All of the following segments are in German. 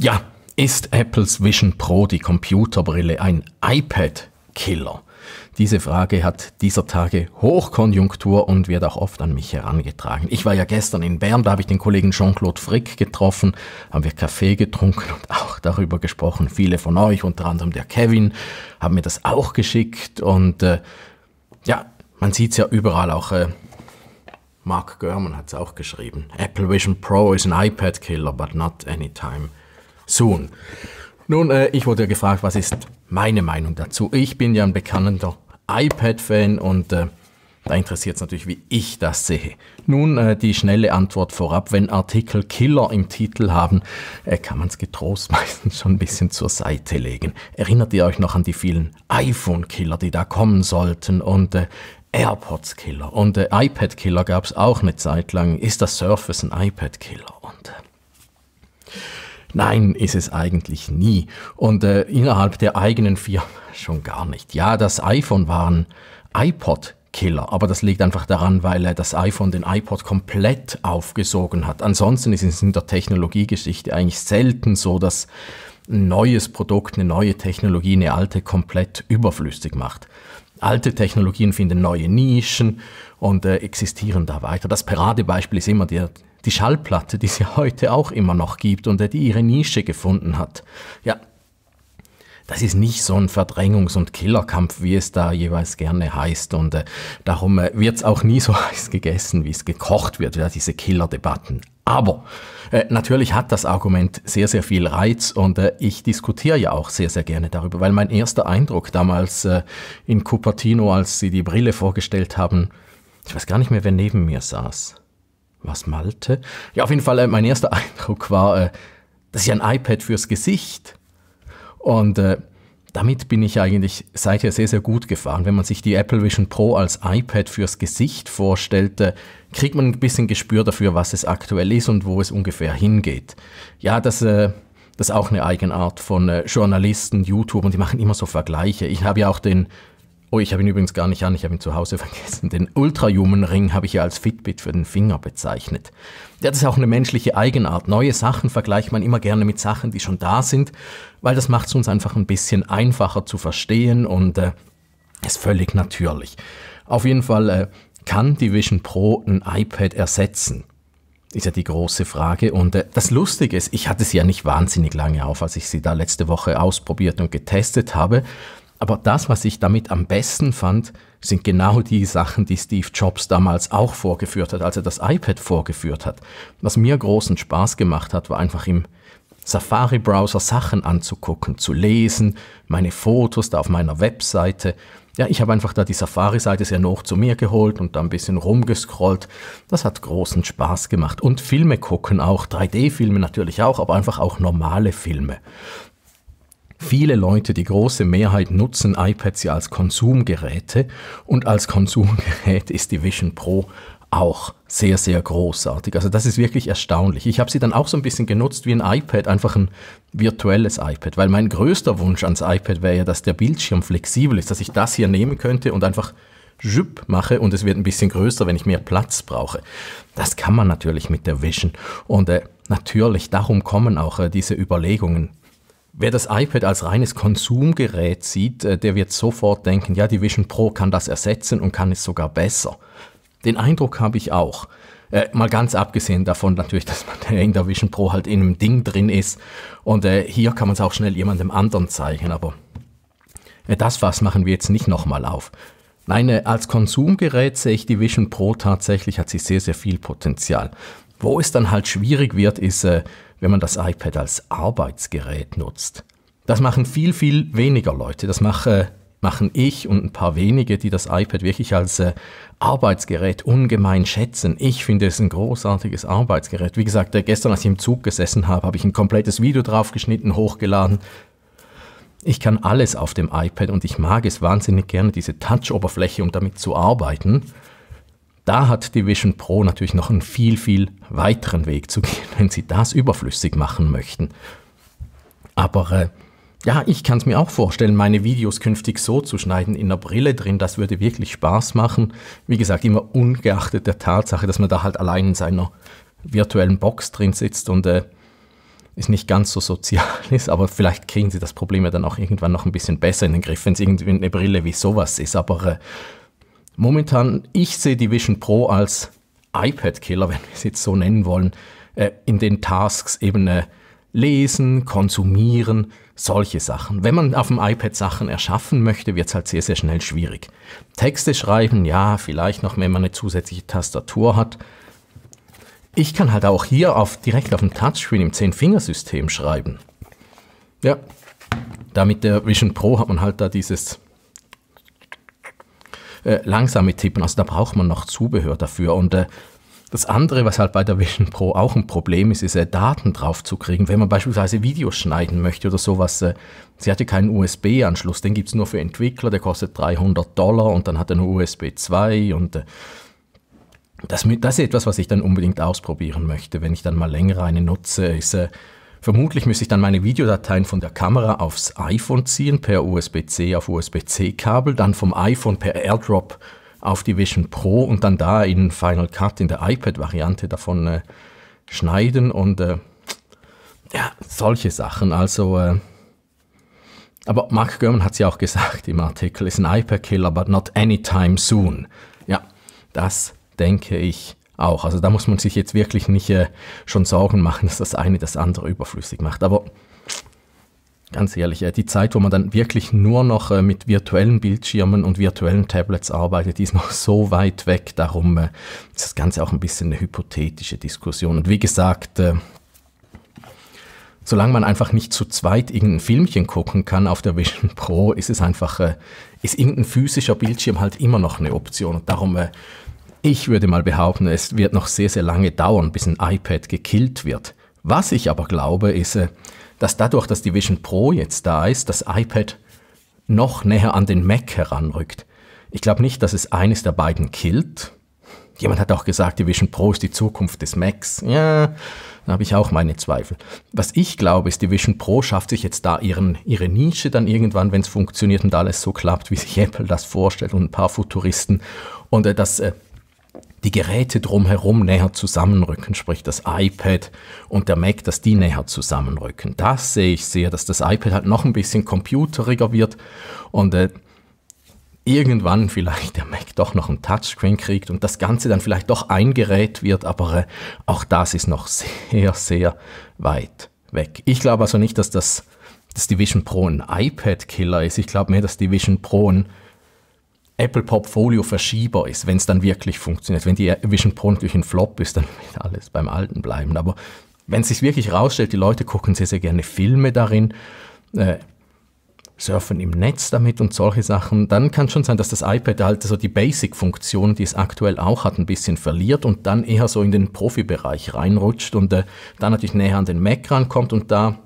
Ja, ist Apples Vision Pro, die Computerbrille, ein iPad-Killer? Diese Frage hat dieser Tage Hochkonjunktur und wird auch oft an mich herangetragen. Ich war ja gestern in Bern, da habe ich den Kollegen Jean-Claude Frick getroffen, haben wir Kaffee getrunken und auch darüber gesprochen. Viele von euch, unter anderem der Kevin, haben mir das auch geschickt und äh, ja, man sieht es ja überall auch. Äh, Mark Gurman hat es auch geschrieben. Apple Vision Pro is an iPad killer, but not anytime Sohn. Nun, äh, ich wurde ja gefragt, was ist meine Meinung dazu? Ich bin ja ein bekannter iPad-Fan und äh, da interessiert es natürlich, wie ich das sehe. Nun, äh, die schnelle Antwort vorab. Wenn Artikel Killer im Titel haben, äh, kann man es getrost meistens schon ein bisschen zur Seite legen. Erinnert ihr euch noch an die vielen iPhone-Killer, die da kommen sollten und äh, AirPods-Killer und äh, iPad-Killer gab es auch eine Zeit lang. Ist das Surface ein iPad-Killer? Und äh, Nein, ist es eigentlich nie. Und äh, innerhalb der eigenen Firma schon gar nicht. Ja, das iPhone war ein iPod. Killer. Aber das liegt einfach daran, weil äh, das iPhone den iPod komplett aufgesogen hat. Ansonsten ist es in der Technologiegeschichte eigentlich selten so, dass ein neues Produkt, eine neue Technologie, eine alte komplett überflüssig macht. Alte Technologien finden neue Nischen und äh, existieren da weiter. Das Paradebeispiel ist immer der die Schallplatte, die es ja heute auch immer noch gibt und die ihre Nische gefunden hat. Ja, das ist nicht so ein Verdrängungs- und Killerkampf, wie es da jeweils gerne heißt. Und äh, darum äh, wird es auch nie so heiß gegessen, wie es gekocht wird, ja, diese Killerdebatten. Aber äh, natürlich hat das Argument sehr, sehr viel Reiz und äh, ich diskutiere ja auch sehr, sehr gerne darüber, weil mein erster Eindruck damals äh, in Cupertino, als sie die Brille vorgestellt haben, ich weiß gar nicht mehr, wer neben mir saß. Was Malte? Ja, auf jeden Fall, äh, mein erster Eindruck war, äh, das ist ja ein iPad fürs Gesicht. Und äh, damit bin ich eigentlich seither sehr, sehr gut gefahren. Wenn man sich die Apple Vision Pro als iPad fürs Gesicht vorstellte, äh, kriegt man ein bisschen Gespür dafür, was es aktuell ist und wo es ungefähr hingeht. Ja, das, äh, das ist auch eine Eigenart von äh, Journalisten, YouTubern, die machen immer so Vergleiche. Ich habe ja auch den Oh, ich habe ihn übrigens gar nicht an, ich habe ihn zu Hause vergessen. Den ultra human ring habe ich ja als Fitbit für den Finger bezeichnet. Ja, Das ist auch eine menschliche Eigenart. Neue Sachen vergleicht man immer gerne mit Sachen, die schon da sind, weil das macht es uns einfach ein bisschen einfacher zu verstehen und äh, ist völlig natürlich. Auf jeden Fall äh, kann die Vision Pro ein iPad ersetzen. Ist ja die große Frage. Und äh, das Lustige ist, ich hatte sie ja nicht wahnsinnig lange auf, als ich sie da letzte Woche ausprobiert und getestet habe. Aber das, was ich damit am besten fand, sind genau die Sachen, die Steve Jobs damals auch vorgeführt hat, als er das iPad vorgeführt hat. Was mir großen Spaß gemacht hat, war einfach im Safari-Browser Sachen anzugucken, zu lesen, meine Fotos da auf meiner Webseite. Ja, ich habe einfach da die Safari-Seite sehr hoch zu mir geholt und da ein bisschen rumgescrollt. Das hat großen Spaß gemacht. Und Filme gucken auch, 3D-Filme natürlich auch, aber einfach auch normale Filme. Viele Leute, die große Mehrheit, nutzen iPads ja als Konsumgeräte und als Konsumgerät ist die Vision Pro auch sehr, sehr großartig. Also das ist wirklich erstaunlich. Ich habe sie dann auch so ein bisschen genutzt wie ein iPad, einfach ein virtuelles iPad, weil mein größter Wunsch ans iPad wäre ja, dass der Bildschirm flexibel ist, dass ich das hier nehmen könnte und einfach Jupp mache und es wird ein bisschen größer, wenn ich mehr Platz brauche. Das kann man natürlich mit der Vision. Und äh, natürlich, darum kommen auch äh, diese Überlegungen Wer das iPad als reines Konsumgerät sieht, äh, der wird sofort denken, ja, die Vision Pro kann das ersetzen und kann es sogar besser. Den Eindruck habe ich auch. Äh, mal ganz abgesehen davon natürlich, dass man in der Vision Pro halt in einem Ding drin ist und äh, hier kann man es auch schnell jemandem anderen zeigen, aber äh, das was machen wir jetzt nicht nochmal auf. Nein, äh, als Konsumgerät sehe ich die Vision Pro tatsächlich, hat sie sehr, sehr viel Potenzial. Wo es dann halt schwierig wird, ist äh, wenn man das iPad als Arbeitsgerät nutzt. Das machen viel, viel weniger Leute. Das mache, äh, machen ich und ein paar wenige, die das iPad wirklich als äh, Arbeitsgerät ungemein schätzen. Ich finde es ein großartiges Arbeitsgerät. Wie gesagt, äh, gestern, als ich im Zug gesessen habe, habe ich ein komplettes Video draufgeschnitten, hochgeladen. Ich kann alles auf dem iPad und ich mag es wahnsinnig gerne, diese Touch-Oberfläche, um damit zu arbeiten. Da hat die Vision Pro natürlich noch einen viel, viel weiteren Weg zu gehen, wenn Sie das überflüssig machen möchten. Aber äh, ja, ich kann es mir auch vorstellen, meine Videos künftig so zu schneiden, in der Brille drin, das würde wirklich Spaß machen. Wie gesagt, immer ungeachtet der Tatsache, dass man da halt allein in seiner virtuellen Box drin sitzt und äh, ist nicht ganz so sozial ist, aber vielleicht kriegen sie das Problem ja dann auch irgendwann noch ein bisschen besser in den Griff, wenn es irgendwie eine Brille wie sowas ist. Aber äh, Momentan, ich sehe die Vision Pro als iPad-Killer, wenn wir es jetzt so nennen wollen, äh, in den Tasks eben äh, lesen, konsumieren, solche Sachen. Wenn man auf dem iPad Sachen erschaffen möchte, wird es halt sehr, sehr schnell schwierig. Texte schreiben, ja, vielleicht noch, wenn man eine zusätzliche Tastatur hat. Ich kann halt auch hier auf, direkt auf dem Touchscreen im Zehn-Fingersystem schreiben. Ja, da mit der Vision Pro hat man halt da dieses äh, langsame Tippen. Also da braucht man noch Zubehör dafür. Und äh, das andere, was halt bei der Vision Pro auch ein Problem ist, ist äh, Daten draufzukriegen. Wenn man beispielsweise Videos schneiden möchte oder sowas, äh, sie hatte keinen USB-Anschluss, den gibt es nur für Entwickler, der kostet 300 Dollar und dann hat er nur USB 2 und äh, das, das ist etwas, was ich dann unbedingt ausprobieren möchte, wenn ich dann mal länger eine nutze, ist äh, Vermutlich müsste ich dann meine Videodateien von der Kamera aufs iPhone ziehen, per USB-C auf USB-C-Kabel, dann vom iPhone per AirDrop auf die Vision Pro und dann da in Final Cut, in der iPad-Variante davon äh, schneiden und äh, ja, solche Sachen. Also, äh, aber Mark Gurman hat es ja auch gesagt im Artikel, ist ein iPad-Killer, but not anytime soon. Ja, das denke ich auch. Also da muss man sich jetzt wirklich nicht äh, schon Sorgen machen, dass das eine das andere überflüssig macht. Aber ganz ehrlich, äh, die Zeit, wo man dann wirklich nur noch äh, mit virtuellen Bildschirmen und virtuellen Tablets arbeitet, die ist noch so weit weg. Darum äh, ist das Ganze auch ein bisschen eine hypothetische Diskussion. Und wie gesagt, solange man einfach nicht zu zweit irgendein Filmchen gucken kann auf der Vision Pro, ist es einfach, ist irgendein physischer Bildschirm halt immer noch eine Option. Und darum ich würde mal behaupten, es wird noch sehr, sehr lange dauern, bis ein iPad gekillt wird. Was ich aber glaube, ist, äh, dass dadurch, dass die Vision Pro jetzt da ist, das iPad noch näher an den Mac heranrückt. Ich glaube nicht, dass es eines der beiden killt. Jemand hat auch gesagt, die Vision Pro ist die Zukunft des Macs. Ja, da habe ich auch meine Zweifel. Was ich glaube, ist, die Vision Pro schafft sich jetzt da ihren, ihre Nische dann irgendwann, wenn es funktioniert und alles so klappt, wie sich Apple das vorstellt und ein paar Futuristen. Und äh, das äh, die Geräte drumherum näher zusammenrücken, sprich das iPad und der Mac, dass die näher zusammenrücken. Das sehe ich sehr, dass das iPad halt noch ein bisschen computeriger wird und äh, irgendwann vielleicht der Mac doch noch ein Touchscreen kriegt und das Ganze dann vielleicht doch ein Gerät wird, aber äh, auch das ist noch sehr, sehr weit weg. Ich glaube also nicht, dass das dass die Pro ein iPad-Killer ist. Ich glaube mehr, dass die Vision Pro ein Apple Portfolio verschiebbar ist, wenn es dann wirklich funktioniert. Wenn die Vision Pro natürlich ein Flop ist, dann wird alles beim Alten bleiben. Aber wenn es sich wirklich rausstellt, die Leute gucken sehr, sehr gerne Filme darin, äh, surfen im Netz damit und solche Sachen, dann kann es schon sein, dass das iPad halt so die Basic-Funktion, die es aktuell auch hat, ein bisschen verliert und dann eher so in den Profibereich reinrutscht und äh, dann natürlich näher an den Mac rankommt und da,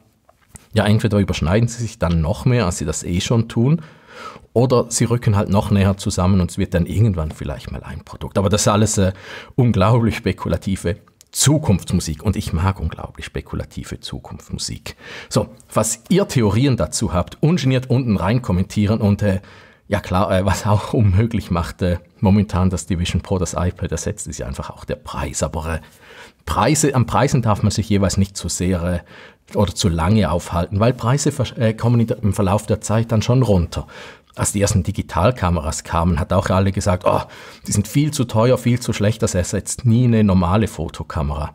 ja, entweder überschneiden sie sich dann noch mehr, als sie das eh schon tun, oder sie rücken halt noch näher zusammen und es wird dann irgendwann vielleicht mal ein Produkt. Aber das ist alles äh, unglaublich spekulative Zukunftsmusik und ich mag unglaublich spekulative Zukunftsmusik. So, was ihr Theorien dazu habt, ungeniert unten rein kommentieren und äh, ja klar, äh, was auch unmöglich macht äh, momentan das Division Pro, das iPad ersetzt, ist ja einfach auch der Preis. Aber äh, Preise, an Preisen darf man sich jeweils nicht zu so sehr äh, oder zu lange aufhalten, weil Preise äh, kommen im Verlauf der Zeit dann schon runter. Als die ersten Digitalkameras kamen, hat auch alle gesagt, oh, die sind viel zu teuer, viel zu schlecht, das ersetzt nie eine normale Fotokamera.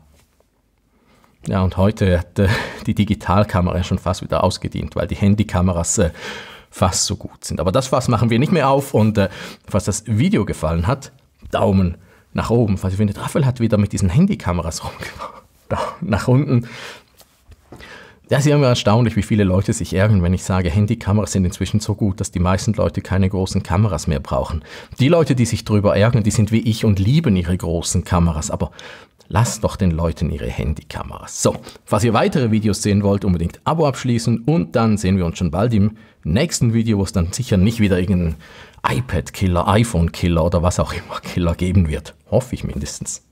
Ja, und heute hat äh, die Digitalkamera schon fast wieder ausgedient, weil die Handykameras äh, fast so gut sind. Aber das Fass machen wir nicht mehr auf und äh, falls das Video gefallen hat, Daumen nach oben. Falls ihr findet, Raphael hat wieder mit diesen Handykameras rumgebracht. Da, nach unten. Das ist immer erstaunlich, wie viele Leute sich ärgern, wenn ich sage, Handykameras sind inzwischen so gut, dass die meisten Leute keine großen Kameras mehr brauchen. Die Leute, die sich darüber ärgern, die sind wie ich und lieben ihre großen Kameras, aber lasst doch den Leuten ihre Handykameras. So, falls ihr weitere Videos sehen wollt, unbedingt Abo abschließen und dann sehen wir uns schon bald im nächsten Video, wo es dann sicher nicht wieder irgendeinen iPad-Killer, iPhone-Killer oder was auch immer Killer geben wird. Hoffe ich mindestens.